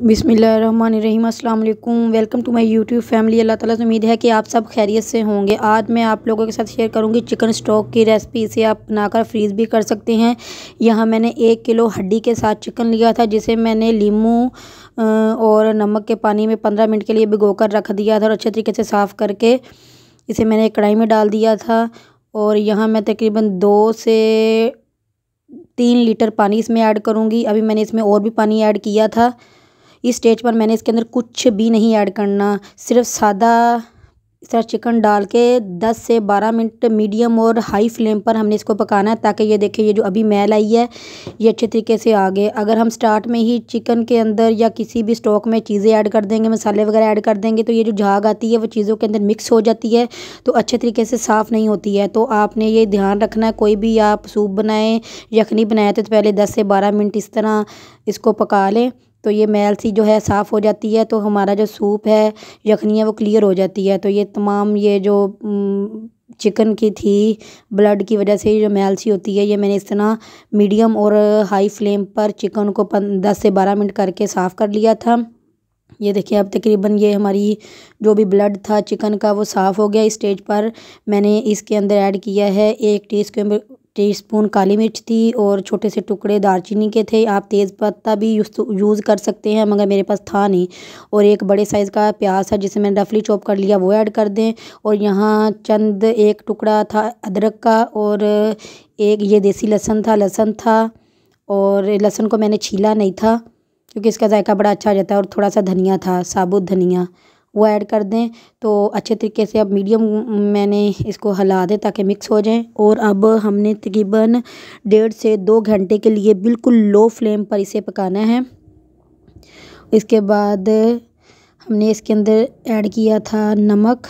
बिसमीम अल्लाम welcome to my YouTube family अल्लाह ताला से उम्मीद है कि आप सब खैरियत से होंगे आज मैं आप लोगों के साथ शेयर करूंगी चिकन स्टॉक की रेसिपी इसे आप बनाकर फ्रीज़ भी कर सकते हैं यहाँ मैंने एक किलो हड्डी के साथ चिकन लिया था जिसे मैंने लीमू और नमक के पानी में पंद्रह मिनट के लिए भिगो कर रख दिया था और अच्छे तरीके से साफ़ करके इसे मैंने कढ़ाई में डाल दिया था और यहाँ मैं तकरीबन दो से तीन लीटर पानी इसमें ऐड करूँगी अभी मैंने इसमें और भी पानी ऐड किया था इस स्टेज पर मैंने इसके अंदर कुछ भी नहीं ऐड करना सिर्फ सादा तरह चिकन डाल के 10 से 12 मिनट मीडियम और हाई फ्लेम पर हमने इसको पकाना है ताकि ये देखें ये जो अभी मैल आई है ये अच्छे तरीके से आ गए अगर हम स्टार्ट में ही चिकन के अंदर या किसी भी स्टॉक में चीज़ें ऐड कर देंगे मसाले वगैरह ऐड कर देंगे तो ये जो झाग आती है वो चीज़ों के अंदर मिक्स हो जाती है तो अच्छे तरीके से साफ़ नहीं होती है तो आपने ये ध्यान रखना है कोई भी आप सूप बनाएँ यखनी बनाए तो पहले दस से बारह मिनट इस तरह इसको पका लें तो ये मैल सी जो है साफ़ हो जाती है तो हमारा जो सूप है यखनी है वो क्लियर हो जाती है तो ये तमाम ये जो चिकन की थी ब्लड की वजह से जो मैल सी होती है ये मैंने इस तरह मीडियम और हाई फ्लेम पर चिकन को दस से बारह मिनट करके साफ़ कर लिया था ये देखिए अब तकरीबन ये हमारी जो भी ब्लड था चिकन का वो साफ़ हो गया इस स्टेज पर मैंने इसके अंदर ऐड किया है एक टीस्पून टीस्पून काली मिर्च थी और छोटे से टुकड़े दालचीनी के थे आप तेज़ पत्ता भी यूज़ कर सकते हैं मगर मेरे पास था नहीं और एक बड़े साइज़ का प्याज था जिसे मैंने रफली चॉप कर लिया वो ऐड कर दें और यहाँ चंद एक टुकड़ा था अदरक का और एक ये देसी लहसन था लहसन था और लहसन को मैंने छीला नहीं था क्योंकि इसका जायका बड़ा अच्छा आ जाता है और थोड़ा सा धनिया था साबुत धनिया वो ऐड कर दें तो अच्छे तरीके से अब मीडियम मैंने इसको हिला दें ताकि मिक्स हो जाए और अब हमने तकरीबन डेढ़ से दो घंटे के लिए बिल्कुल लो फ्लेम पर इसे पकाना है इसके बाद हमने इसके अंदर ऐड किया था नमक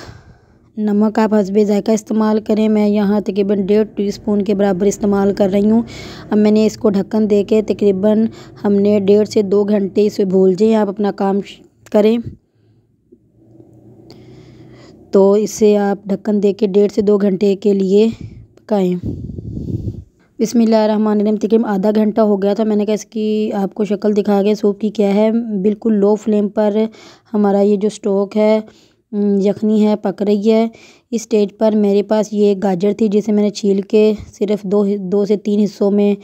नमक आप हसबे ज़ायका इस्तेमाल करें मैं यहाँ तकरीबन डेढ़ टी स्पून के बराबर इस्तेमाल कर रही हूँ अब मैंने इसको ढक्कन दे के तकरीबन हमने डेढ़ से दो घंटे इसे भूल जाएँ आप अपना काम करें तो इसे आप ढक्कन दे के डेढ़ से दो घंटे के लिए पकाएं बिसमीम तकरीबन आधा घंटा हो गया था मैंने कहा इसकी आपको शक्ल दिखा गया सूप की क्या है बिल्कुल लो फ्लेम पर हमारा ये जो स्टोक है यखनी है पक रही है इस स्टेज पर मेरे पास ये गाजर थी जिसे मैंने छील के सिर्फ दो दो से तीन हिस्सों में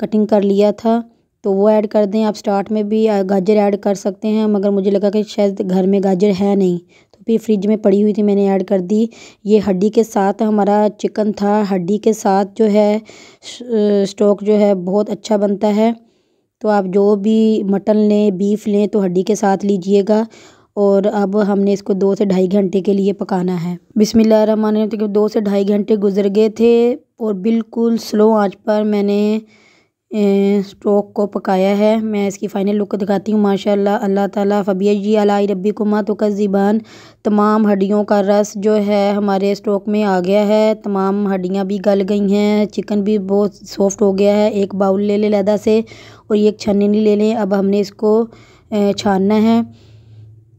कटिंग कर लिया था तो वो ऐड कर दें आप स्टार्ट में भी गाजर ऐड कर सकते हैं मगर मुझे लगा कि शायद घर में गाजर है नहीं रेसिपी फ्रिज में पड़ी हुई थी मैंने ऐड कर दी ये हड्डी के साथ हमारा चिकन था हड्डी के साथ जो है स्टॉक जो है बहुत अच्छा बनता है तो आप जो भी मटन लें बीफ लें तो हड्डी के साथ लीजिएगा और अब हमने इसको दो से ढाई घंटे के लिए पकाना है बिसमिल्ल रन तो दो से ढाई घंटे गुजर गए थे और बिल्कुल स्लो आँच पर मैंने स्टोक को पकाया है मैं इसकी फ़ाइनल लुक दिखाती हूँ माशा अल्लाह ताला जी अलाई रब्बी कुमा तो ज़िबान तमाम हड्डियों का रस जो है हमारे स्टोक में आ गया है तमाम हड्डियाँ भी गल गई हैं चिकन भी बहुत सॉफ्ट हो गया है एक बाउल ले लें लैदा से और ये एक छन्नी ले लें अब हमने इसको छानना है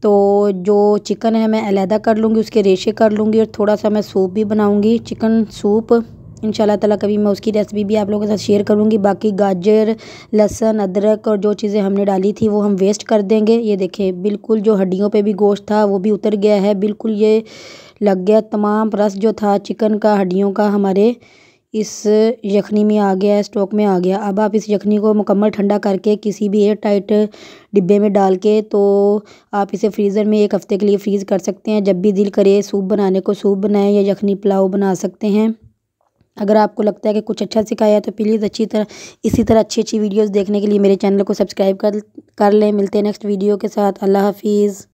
तो जो चिकन है मैं अलहदा कर लूँगी उसके रेशे कर लूँगी और थोड़ा सा मैं सूप भी बनाऊँगी चिकन सूप इन ताला कभी मैं उसकी रेसिपी भी आप लोगों के साथ शेयर करूँगी बाकी गाजर लहसन अदरक और जो चीज़ें हमने डाली थी वो हम वेस्ट कर देंगे ये देखें बिल्कुल जो हड्डियों पे भी गोश्त था वो भी उतर गया है बिल्कुल ये लग गया तमाम रस जो था चिकन का हड्डियों का हमारे इस यखनी में आ गया स्टॉक में आ गया अब आप इस यखनी को मुकम्मल ठंडा करके किसी भी एयर टाइट डिब्बे में डाल के तो आप इसे फ्रीज़र में एक हफ़्ते के लिए फ्रीज़ कर सकते हैं जब भी दिल करे सूप बनाने को सूप बनाएं या यखनी पुलाव बना सकते हैं अगर आपको लगता है कि कुछ अच्छा सिखाया है तो प्लीज़ अच्छी तरह इसी तरह अच्छी अच्छी वीडियोस देखने के लिए मेरे चैनल को सब्सक्राइब कर कर लें मिलते हैं नेक्स्ट वीडियो के साथ अल्लाह हाफिज़